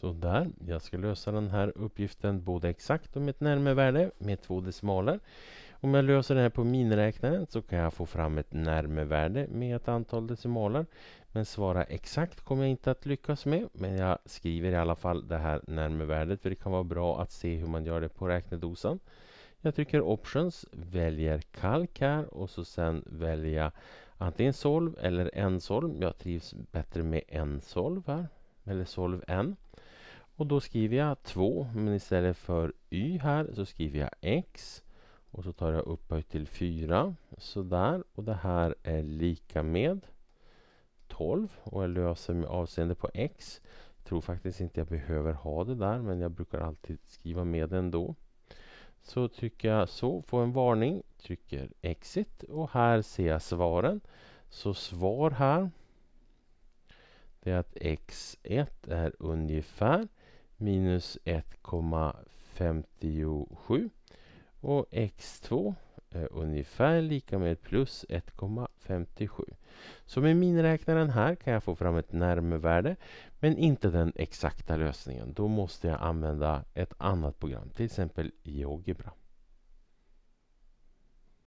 Sådär, jag ska lösa den här uppgiften både exakt och med ett närmevärde med två decimaler. Om jag löser det här på miniräknaren så kan jag få fram ett närmevärde med ett antal decimaler. Men svara exakt kommer jag inte att lyckas med. Men jag skriver i alla fall det här närmevärdet för det kan vara bra att se hur man gör det på räknedosan. Jag trycker options, väljer kalk här och så sen väljer jag antingen solv eller en solv. Jag trivs bättre med ensolv här, eller solv en. Och då skriver jag 2 men istället för y här så skriver jag x och så tar jag upphöjt till 4 sådär och det här är lika med 12 och jag löser med avseende på x. Jag tror faktiskt inte jag behöver ha det där men jag brukar alltid skriva med det ändå. Så trycker jag så, får en varning, trycker exit och här ser jag svaren. Så svar här det är att x1 är ungefär minus 1,57 och x2 är ungefär lika med plus 1,57. Så med miniräknaren här kan jag få fram ett närmevärde men inte den exakta lösningen. Då måste jag använda ett annat program, till exempel GeoGebra.